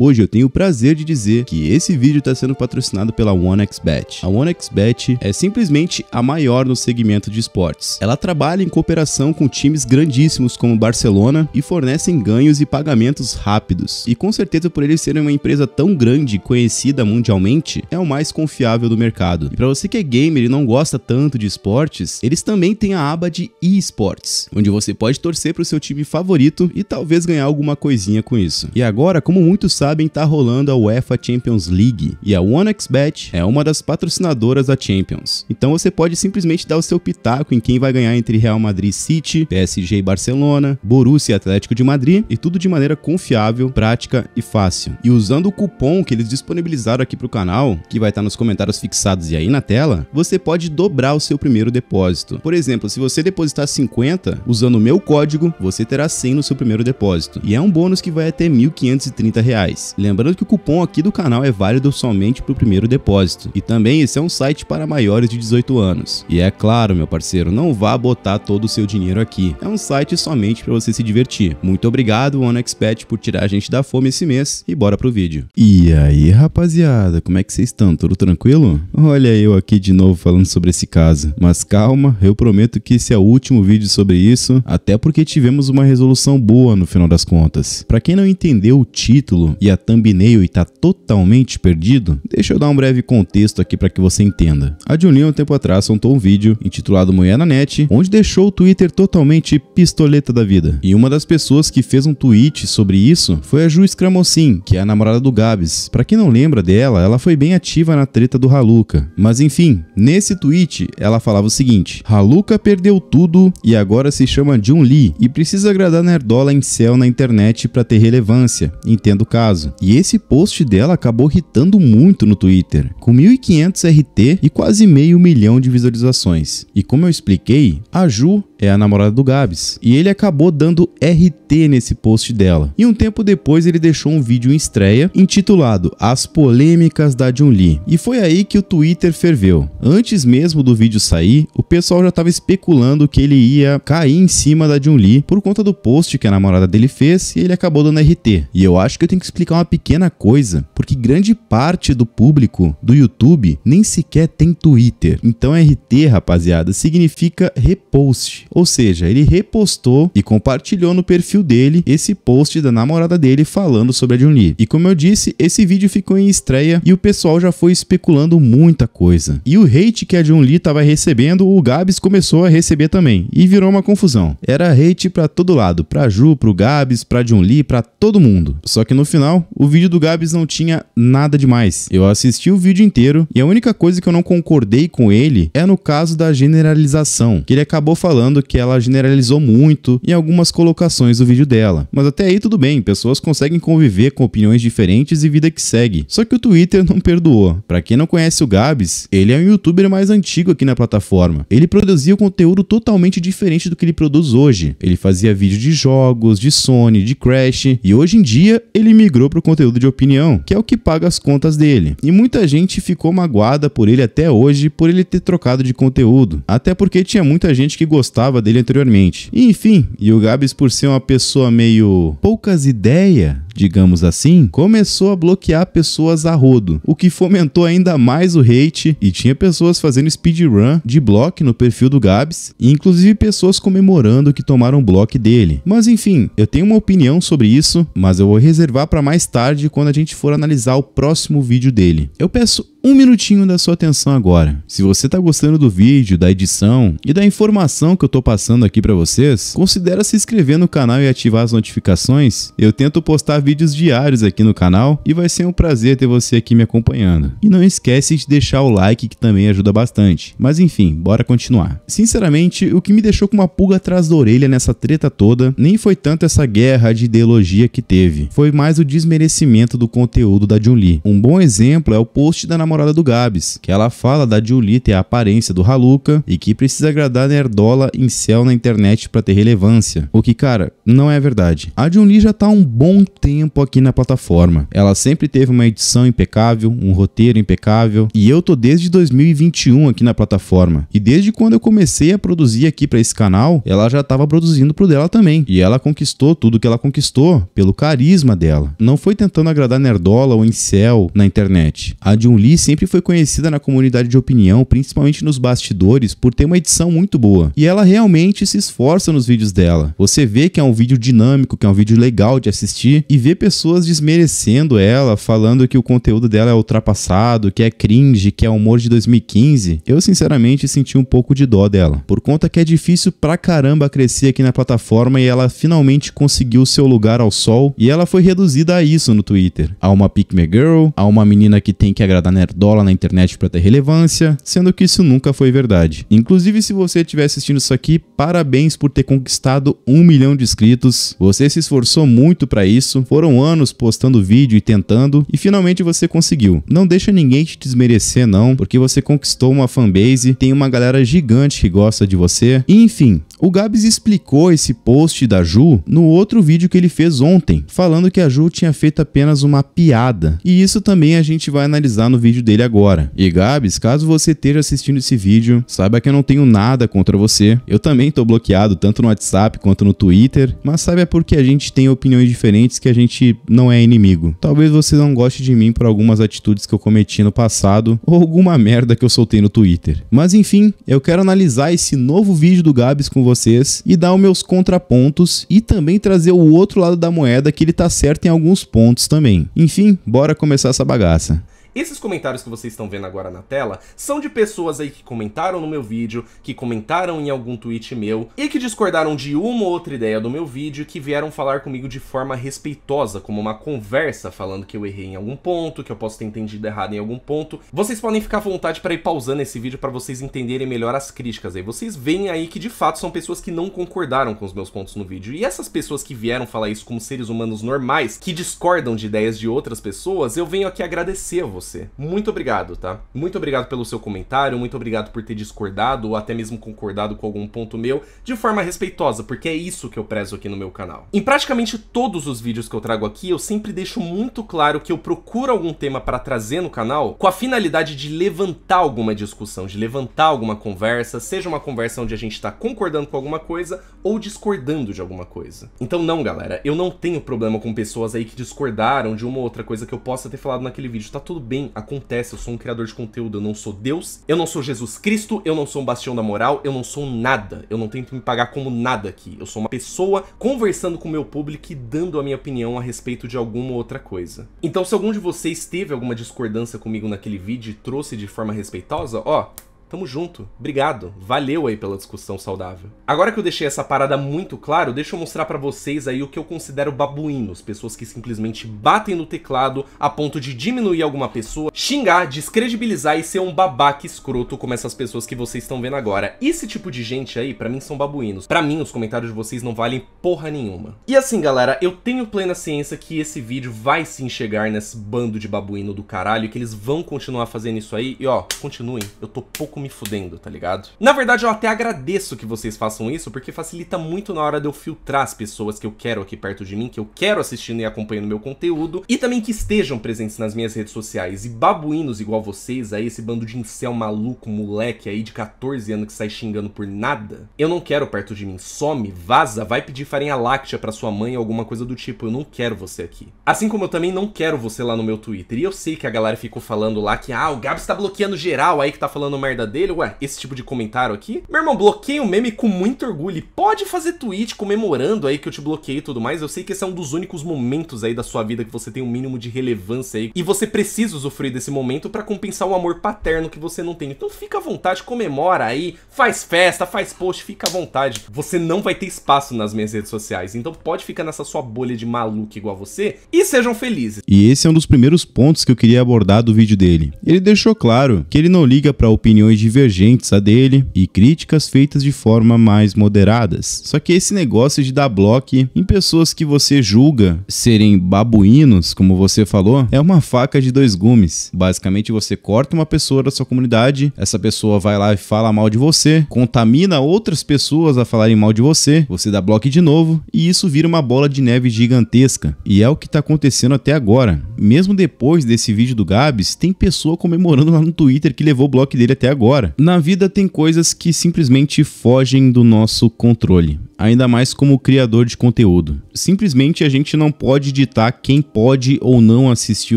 Hoje eu tenho o prazer de dizer que esse vídeo está sendo patrocinado pela OneXBet. A OneXBet é simplesmente a maior no segmento de esportes. Ela trabalha em cooperação com times grandíssimos como Barcelona e fornecem ganhos e pagamentos rápidos. E com certeza por eles serem uma empresa tão grande e conhecida mundialmente, é o mais confiável do mercado. E para você que é gamer e não gosta tanto de esportes, eles também têm a aba de eSports, onde você pode torcer para o seu time favorito e talvez ganhar alguma coisinha com isso. E agora, como muitos sabem, sabem, tá rolando a UEFA Champions League e a OneXBet é uma das patrocinadoras da Champions. Então você pode simplesmente dar o seu pitaco em quem vai ganhar entre Real Madrid City, PSG e Barcelona, Borussia e Atlético de Madrid e tudo de maneira confiável, prática e fácil. E usando o cupom que eles disponibilizaram aqui para o canal, que vai estar tá nos comentários fixados e aí na tela, você pode dobrar o seu primeiro depósito. Por exemplo, se você depositar 50, usando o meu código, você terá 100 no seu primeiro depósito. E é um bônus que vai até R$ 1.530 reais. Lembrando que o cupom aqui do canal é válido somente para o primeiro depósito. E também esse é um site para maiores de 18 anos. E é claro, meu parceiro, não vá botar todo o seu dinheiro aqui. É um site somente para você se divertir. Muito obrigado, OneXpert, por tirar a gente da fome esse mês e bora pro vídeo. E aí, rapaziada, como é que vocês estão? Tudo tranquilo? Olha eu aqui de novo falando sobre esse caso. Mas calma, eu prometo que esse é o último vídeo sobre isso, até porque tivemos uma resolução boa no final das contas. Para quem não entendeu o título e a thumbnail e tá totalmente perdido? Deixa eu dar um breve contexto aqui para que você entenda. A Juninho, um tempo atrás, soltou um vídeo intitulado Mulher na Net, onde deixou o Twitter totalmente pistoleta da vida. E uma das pessoas que fez um tweet sobre isso foi a Ju Scramocin, que é a namorada do Gabs. Para quem não lembra dela, ela foi bem ativa na treta do Haluca. Mas enfim, nesse tweet ela falava o seguinte: Haluca perdeu tudo e agora se chama Jun e precisa agradar nerdola em céu na internet para ter relevância. Entendo o caso casa. E esse post dela acabou irritando muito no Twitter, com 1.500 RT e quase meio milhão de visualizações. E como eu expliquei, a Ju é a namorada do Gabs, e ele acabou dando RT nesse post dela. E um tempo depois ele deixou um vídeo em estreia intitulado As Polêmicas da Jun Lee. E foi aí que o Twitter ferveu. Antes mesmo do vídeo sair, o pessoal já estava especulando que ele ia cair em cima da Jun Lee por conta do post que a namorada dele fez e ele acabou dando RT. E eu acho que eu tenho que explicar uma pequena coisa, porque grande parte do público do YouTube nem sequer tem Twitter. Então RT, rapaziada, significa repost, ou seja, ele repostou e compartilhou no perfil perfil dele esse post da namorada dele falando sobre a Lee E como eu disse, esse vídeo ficou em estreia e o pessoal já foi especulando muita coisa. E o hate que a Lee estava recebendo, o Gabs começou a receber também e virou uma confusão. Era hate para todo lado, para Ju, pro Gabs, para Lee para todo mundo. Só que no final, o vídeo do Gabs não tinha nada demais. Eu assisti o vídeo inteiro e a única coisa que eu não concordei com ele é no caso da generalização, que ele acabou falando que ela generalizou muito em algumas colocações do vídeo dela. Mas até aí tudo bem, pessoas conseguem conviver com opiniões diferentes e vida que segue. Só que o Twitter não perdoou. Para quem não conhece o Gabs, ele é um youtuber mais antigo aqui na plataforma. Ele produzia conteúdo totalmente diferente do que ele produz hoje. Ele fazia vídeo de jogos, de Sony, de Crash, e hoje em dia ele migrou para o conteúdo de opinião, que é o que paga as contas dele. E muita gente ficou magoada por ele até hoje por ele ter trocado de conteúdo, até porque tinha muita gente que gostava dele anteriormente. E, enfim, e o Gabs por ser uma pessoa pessoa meio poucas ideias, digamos assim, começou a bloquear pessoas a rodo, o que fomentou ainda mais o hate e tinha pessoas fazendo speedrun de bloco no perfil do Gabs, e inclusive pessoas comemorando que tomaram bloco dele. Mas enfim, eu tenho uma opinião sobre isso, mas eu vou reservar para mais tarde quando a gente for analisar o próximo vídeo dele. Eu peço um minutinho da sua atenção agora. Se você está gostando do vídeo, da edição e da informação que eu estou passando aqui para vocês, considere se inscrever no canal e ativar as notificações. Eu tento postar vídeos diários aqui no canal e vai ser um prazer ter você aqui me acompanhando. E não esquece de deixar o like que também ajuda bastante. Mas enfim, bora continuar. Sinceramente, o que me deixou com uma pulga atrás da orelha nessa treta toda nem foi tanto essa guerra de ideologia que teve, foi mais o desmerecimento do conteúdo da Junli. Um bom exemplo é o post da namorada namorada do Gabs, que ela fala da Julita e a aparência do Haluca e que precisa agradar nerdola em céu na internet para ter relevância. O que, cara, não é verdade. A Junli já tá há um bom tempo aqui na plataforma. Ela sempre teve uma edição impecável, um roteiro impecável, e eu tô desde 2021 aqui na plataforma. E desde quando eu comecei a produzir aqui para esse canal, ela já tava produzindo pro dela também. E ela conquistou tudo que ela conquistou pelo carisma dela. Não foi tentando agradar nerdola ou céu na internet. A Junli sempre foi conhecida na comunidade de opinião, principalmente nos bastidores, por ter uma edição muito boa. E ela realmente se esforça nos vídeos dela. Você vê que é um vídeo dinâmico, que é um vídeo legal de assistir e vê pessoas desmerecendo ela, falando que o conteúdo dela é ultrapassado, que é cringe, que é humor de 2015. Eu sinceramente senti um pouco de dó dela, por conta que é difícil pra caramba crescer aqui na plataforma e ela finalmente conseguiu seu lugar ao sol e ela foi reduzida a isso no Twitter, a uma pick me girl, a uma menina que tem que agradar nerdola na internet para ter relevância, sendo que isso nunca foi verdade. Inclusive, se você estiver assistindo isso aqui, parabéns por ter conquistado um milhão de inscritos. Você se esforçou muito para isso, foram anos postando vídeo e tentando, e finalmente você conseguiu. Não deixa ninguém te desmerecer, não, porque você conquistou uma fanbase, tem uma galera gigante que gosta de você, enfim. O Gabs explicou esse post da Ju no outro vídeo que ele fez ontem, falando que a Ju tinha feito apenas uma piada. E isso também a gente vai analisar no vídeo dele agora. E Gabs, caso você esteja assistindo esse vídeo, saiba que eu não tenho nada contra você. Eu também tô bloqueado tanto no WhatsApp quanto no Twitter, mas sabe é porque a gente tem opiniões diferentes que a gente não é inimigo. Talvez você não goste de mim por algumas atitudes que eu cometi no passado ou alguma merda que eu soltei no Twitter. Mas enfim, eu quero analisar esse novo vídeo do Gabs com vocês e dar os meus contrapontos e também trazer o outro lado da moeda que ele tá certo em alguns pontos também. Enfim, bora começar essa bagaça. Esses comentários que vocês estão vendo agora na tela são de pessoas aí que comentaram no meu vídeo, que comentaram em algum tweet meu e que discordaram de uma ou outra ideia do meu vídeo que vieram falar comigo de forma respeitosa, como uma conversa, falando que eu errei em algum ponto, que eu posso ter entendido errado em algum ponto. Vocês podem ficar à vontade para ir pausando esse vídeo para vocês entenderem melhor as críticas aí. Vocês veem aí que de fato são pessoas que não concordaram com os meus pontos no vídeo. E essas pessoas que vieram falar isso como seres humanos normais, que discordam de ideias de outras pessoas, eu venho aqui agradecer a vocês você. Muito obrigado, tá? Muito obrigado pelo seu comentário, muito obrigado por ter discordado ou até mesmo concordado com algum ponto meu de forma respeitosa, porque é isso que eu prezo aqui no meu canal. Em praticamente todos os vídeos que eu trago aqui, eu sempre deixo muito claro que eu procuro algum tema para trazer no canal com a finalidade de levantar alguma discussão, de levantar alguma conversa, seja uma conversa onde a gente está concordando com alguma coisa ou discordando de alguma coisa. Então não, galera, eu não tenho problema com pessoas aí que discordaram de uma ou outra coisa que eu possa ter falado naquele vídeo, tá tudo bem, acontece, eu sou um criador de conteúdo, eu não sou Deus, eu não sou Jesus Cristo, eu não sou um bastião da moral, eu não sou nada, eu não tento me pagar como nada aqui, eu sou uma pessoa conversando com o meu público e dando a minha opinião a respeito de alguma outra coisa. Então se algum de vocês teve alguma discordância comigo naquele vídeo e trouxe de forma respeitosa, ó, Tamo junto. Obrigado. Valeu aí pela discussão saudável. Agora que eu deixei essa parada muito claro, deixa eu mostrar para vocês aí o que eu considero babuínos, pessoas que simplesmente batem no teclado a ponto de diminuir alguma pessoa, xingar, descredibilizar e ser um babaca escroto como essas pessoas que vocês estão vendo agora. Esse tipo de gente aí, para mim, são babuínos. Para mim, os comentários de vocês não valem porra nenhuma. E assim, galera, eu tenho plena ciência que esse vídeo vai se enxergar nesse bando de babuíno do caralho, que eles vão continuar fazendo isso aí. E ó, continuem. Eu tô pouco me fudendo, tá ligado? Na verdade, eu até agradeço que vocês façam isso, porque facilita muito na hora de eu filtrar as pessoas que eu quero aqui perto de mim, que eu quero assistindo e acompanhando meu conteúdo, e também que estejam presentes nas minhas redes sociais. E babuínos igual vocês, aí esse bando de incel maluco, moleque aí de 14 anos que sai xingando por nada, eu não quero perto de mim. Some, vaza, vai pedir farinha láctea pra sua mãe, alguma coisa do tipo. Eu não quero você aqui. Assim como eu também não quero você lá no meu Twitter. E eu sei que a galera ficou falando lá que, ah, o Gabs tá bloqueando geral aí que tá falando merda dele, ué, esse tipo de comentário aqui? Meu irmão, bloqueia o um meme com muito orgulho e pode fazer tweet comemorando aí que eu te bloqueei e tudo mais. Eu sei que esse é um dos únicos momentos aí da sua vida que você tem um mínimo de relevância aí e você precisa usufruir desse momento para compensar o amor paterno que você não tem. Então fica à vontade, comemora aí, faz festa, faz post, fica à vontade. Você não vai ter espaço nas minhas redes sociais, então pode ficar nessa sua bolha de maluco igual a você e sejam felizes. E esse é um dos primeiros pontos que eu queria abordar do vídeo dele. Ele deixou claro que ele não liga para opiniões opiniões divergentes a dele e críticas feitas de forma mais moderadas. Só que esse negócio de dar bloco em pessoas que você julga serem babuínos, como você falou, é uma faca de dois gumes. Basicamente, você corta uma pessoa da sua comunidade, essa pessoa vai lá e fala mal de você, contamina outras pessoas a falarem mal de você, você dá bloco de novo e isso vira uma bola de neve gigantesca. E é o que está acontecendo até agora. Mesmo depois desse vídeo do Gabs, tem pessoa comemorando lá no Twitter que levou o bloco dele até agora agora, na vida tem coisas que simplesmente fogem do nosso controle, ainda mais como criador de conteúdo. Simplesmente a gente não pode ditar quem pode ou não assistir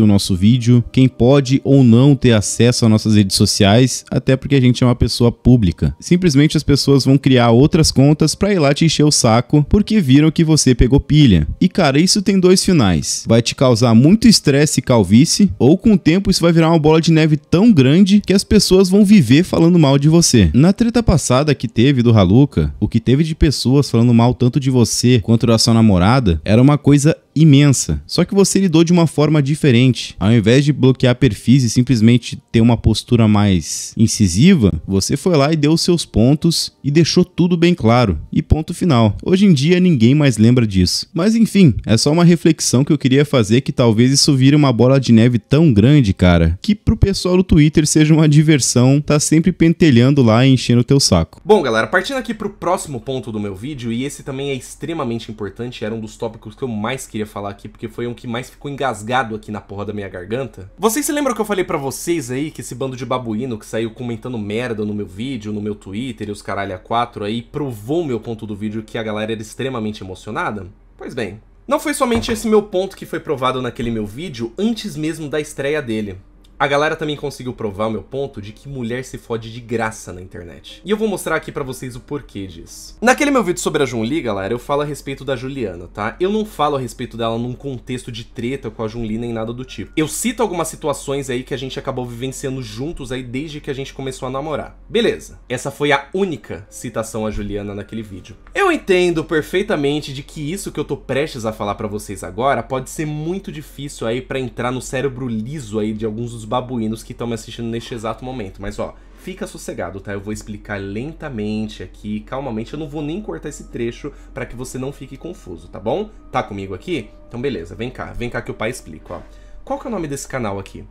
o nosso vídeo, quem pode ou não ter acesso às nossas redes sociais, até porque a gente é uma pessoa pública. Simplesmente as pessoas vão criar outras contas para ir lá te encher o saco porque viram que você pegou pilha. E cara, isso tem dois finais. Vai te causar muito estresse e calvície, ou com o tempo isso vai virar uma bola de neve tão grande que as pessoas vão viver falando mal de você. Na treta passada que teve do Haluka o que teve de pessoas falando mal tanto de você quanto da sua namorada era uma coisa imensa. Só que você lidou de uma forma diferente. Ao invés de bloquear perfis e simplesmente ter uma postura mais incisiva, você foi lá e deu seus pontos e deixou tudo bem claro. E ponto final. Hoje em dia ninguém mais lembra disso. Mas enfim, é só uma reflexão que eu queria fazer que talvez isso vire uma bola de neve tão grande, cara, que pro pessoal do Twitter seja uma diversão tá sempre pentelhando lá e enchendo o teu saco. Bom, galera, partindo aqui pro próximo ponto do meu vídeo, e esse também é extremamente importante, era um dos tópicos que eu mais queria queria falar aqui, porque foi um que mais ficou engasgado aqui na porra da minha garganta. Vocês se lembram que eu falei para vocês aí que esse bando de babuíno que saiu comentando merda no meu vídeo, no meu Twitter e os caralho a quatro aí provou meu ponto do vídeo que a galera era extremamente emocionada? Pois bem, não foi somente esse meu ponto que foi provado naquele meu vídeo antes mesmo da estreia dele. A galera também conseguiu provar o meu ponto de que mulher se fode de graça na internet. E eu vou mostrar aqui pra vocês o porquê disso. Naquele meu vídeo sobre a Junli, galera, eu falo a respeito da Juliana, tá? Eu não falo a respeito dela num contexto de treta com a Junli nem nada do tipo. Eu cito algumas situações aí que a gente acabou vivenciando juntos aí desde que a gente começou a namorar. Beleza, essa foi a única citação a Juliana naquele vídeo. Eu entendo perfeitamente de que isso que eu tô prestes a falar pra vocês agora pode ser muito difícil aí pra entrar no cérebro liso aí de alguns dos babuínos que estão me assistindo neste exato momento. Mas ó, fica sossegado, tá? Eu vou explicar lentamente aqui, calmamente. Eu não vou nem cortar esse trecho para que você não fique confuso, tá bom? Tá comigo aqui? Então beleza, vem cá, vem cá que o pai explica, ó. Qual que é o nome desse canal aqui?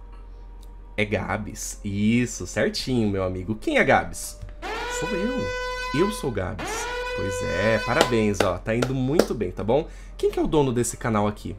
É Gabs. Isso, certinho, meu amigo. Quem é Gabs? Sou eu. Eu sou Gabs. Pois é, parabéns, ó. Tá indo muito bem, tá bom? Quem que é o dono desse canal aqui?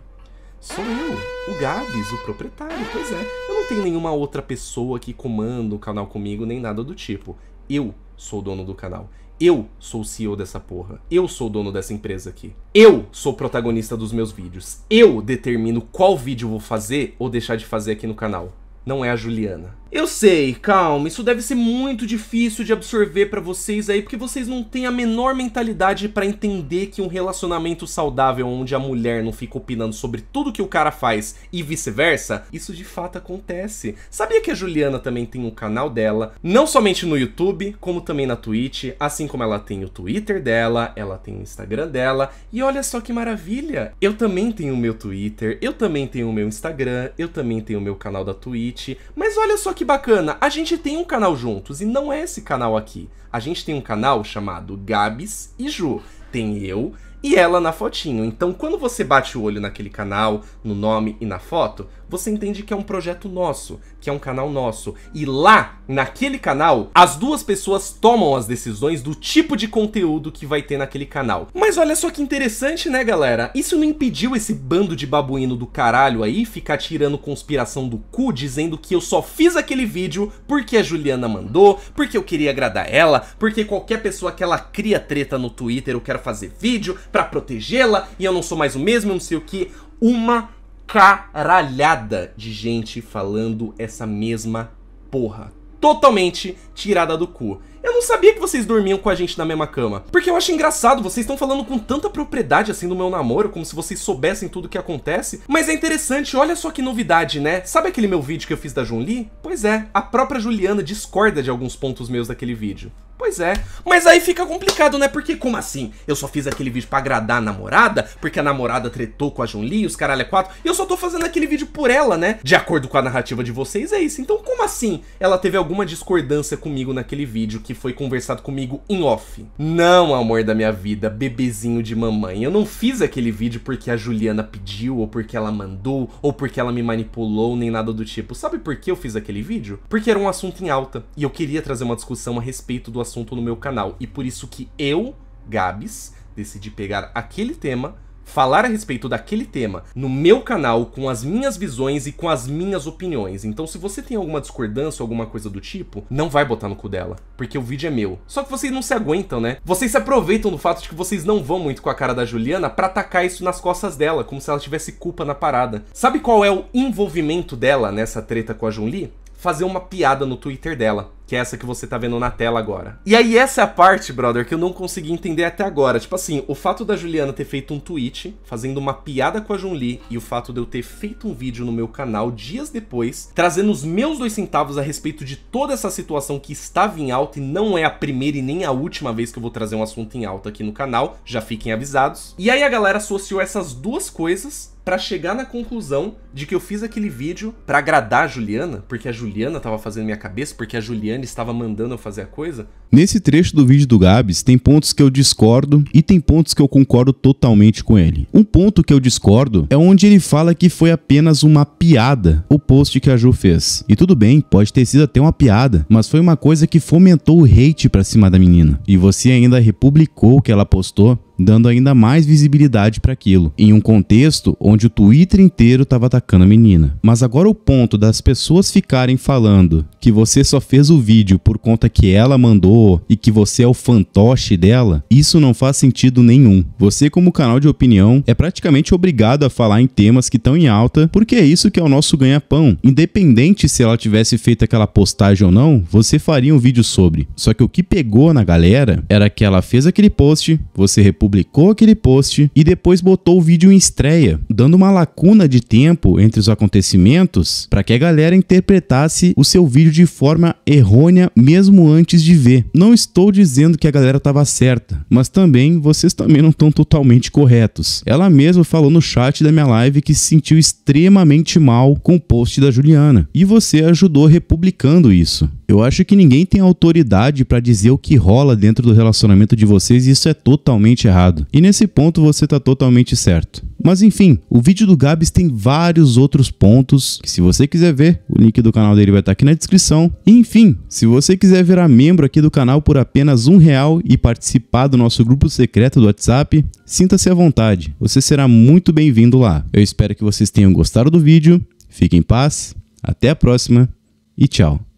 Sou eu, o Gabs, o proprietário, pois é. Eu não tenho nenhuma outra pessoa que comanda o canal comigo, nem nada do tipo. Eu sou o dono do canal. Eu sou o CEO dessa porra. Eu sou o dono dessa empresa aqui. Eu sou o protagonista dos meus vídeos. Eu determino qual vídeo vou fazer ou deixar de fazer aqui no canal. Não é a Juliana. Eu sei, calma, isso deve ser muito difícil de absorver para vocês aí, porque vocês não têm a menor mentalidade para entender que um relacionamento saudável onde a mulher não fica opinando sobre tudo que o cara faz e vice-versa, isso de fato acontece. Sabia que a Juliana também tem um canal dela, não somente no YouTube, como também na Twitch, assim como ela tem o Twitter dela, ela tem o Instagram dela, e olha só que maravilha! Eu também tenho o meu Twitter, eu também tenho o meu Instagram, eu também tenho o meu canal da Twitch, mas olha só que que bacana, a gente tem um canal juntos e não é esse canal aqui. A gente tem um canal chamado Gabs e Ju. Tem eu, e ela na fotinho. Então, quando você bate o olho naquele canal, no nome e na foto, você entende que é um projeto nosso, que é um canal nosso. E lá, naquele canal, as duas pessoas tomam as decisões do tipo de conteúdo que vai ter naquele canal. Mas olha só que interessante, né, galera? Isso não impediu esse bando de babuíno do caralho aí ficar tirando conspiração do cu, dizendo que eu só fiz aquele vídeo porque a Juliana mandou, porque eu queria agradar ela, porque qualquer pessoa que ela cria treta no Twitter eu quero fazer vídeo, para protegê-la e eu não sou mais o mesmo, não sei o que. Uma caralhada de gente falando essa mesma porra. Totalmente tirada do cu. Eu não sabia que vocês dormiam com a gente na mesma cama. Porque eu acho engraçado, vocês estão falando com tanta propriedade assim do meu namoro, como se vocês soubessem tudo o que acontece. Mas é interessante, olha só que novidade, né? Sabe aquele meu vídeo que eu fiz da Junli? Pois é, a própria Juliana discorda de alguns pontos meus daquele vídeo. Pois é. Mas aí fica complicado, né? Porque como assim? Eu só fiz aquele vídeo pra agradar a namorada, porque a namorada tretou com a Lee os caralho é quatro, e eu só tô fazendo aquele vídeo por ela, né? De acordo com a narrativa de vocês, é isso. Então como assim ela teve alguma discordância comigo naquele vídeo que foi conversado comigo em off? Não, amor da minha vida, bebezinho de mamãe. Eu não fiz aquele vídeo porque a Juliana pediu, ou porque ela mandou, ou porque ela me manipulou, nem nada do tipo. Sabe por que eu fiz aquele vídeo? Porque era um assunto em alta, e eu queria trazer uma discussão a respeito do assunto assunto no meu canal. E por isso que eu, Gabs, decidi pegar aquele tema falar a respeito daquele tema no meu canal com as minhas visões e com as minhas opiniões. Então, se você tem alguma discordância ou alguma coisa do tipo, não vai botar no cu dela, porque o vídeo é meu. Só que vocês não se aguentam, né? Vocês se aproveitam do fato de que vocês não vão muito com a cara da Juliana para atacar isso nas costas dela, como se ela tivesse culpa na parada. Sabe qual é o envolvimento dela nessa treta com a Junli? Fazer uma piada no Twitter dela que é essa que você tá vendo na tela agora. E aí essa é a parte, brother, que eu não consegui entender até agora. Tipo assim, o fato da Juliana ter feito um tweet fazendo uma piada com a Junli e o fato de eu ter feito um vídeo no meu canal dias depois, trazendo os meus dois centavos a respeito de toda essa situação que estava em alta e não é a primeira e nem a última vez que eu vou trazer um assunto em alta aqui no canal, já fiquem avisados. E aí a galera associou essas duas coisas para chegar na conclusão de que eu fiz aquele vídeo para agradar a Juliana, porque a Juliana tava fazendo minha cabeça, porque a Juliana Marielle estava mandando eu fazer a coisa? Nesse trecho do vídeo do Gabs, tem pontos que eu discordo e tem pontos que eu concordo totalmente com ele. Um ponto que eu discordo é onde ele fala que foi apenas uma piada o post que a Ju fez. E tudo bem, pode ter sido até uma piada, mas foi uma coisa que fomentou o hate pra cima da menina. E você ainda republicou o que ela postou dando ainda mais visibilidade para aquilo, em um contexto onde o Twitter inteiro estava atacando a menina. Mas agora o ponto das pessoas ficarem falando que você só fez o vídeo por conta que ela mandou e que você é o fantoche dela, isso não faz sentido nenhum. Você como canal de opinião é praticamente obrigado a falar em temas que estão em alta, porque é isso que é o nosso ganha-pão. Independente se ela tivesse feito aquela postagem ou não, você faria um vídeo sobre. Só que o que pegou na galera era que ela fez aquele post, você republicou publicou aquele post e depois botou o vídeo em estreia, dando uma lacuna de tempo entre os acontecimentos para que a galera interpretasse o seu vídeo de forma errônea mesmo antes de ver. Não estou dizendo que a galera estava certa, mas também vocês também não estão totalmente corretos. Ela mesma falou no chat da minha live que se sentiu extremamente mal com o post da Juliana e você ajudou republicando isso. Eu acho que ninguém tem autoridade para dizer o que rola dentro do relacionamento de vocês e isso é totalmente errado. E nesse ponto você tá totalmente certo. Mas enfim, o vídeo do Gabs tem vários outros pontos que se você quiser ver, o link do canal dele vai estar tá aqui na descrição. E, enfim, se você quiser virar membro aqui do canal por apenas um real e participar do nosso grupo secreto do WhatsApp, sinta-se à vontade. Você será muito bem-vindo lá. Eu espero que vocês tenham gostado do vídeo. Fiquem em paz. Até a próxima e tchau.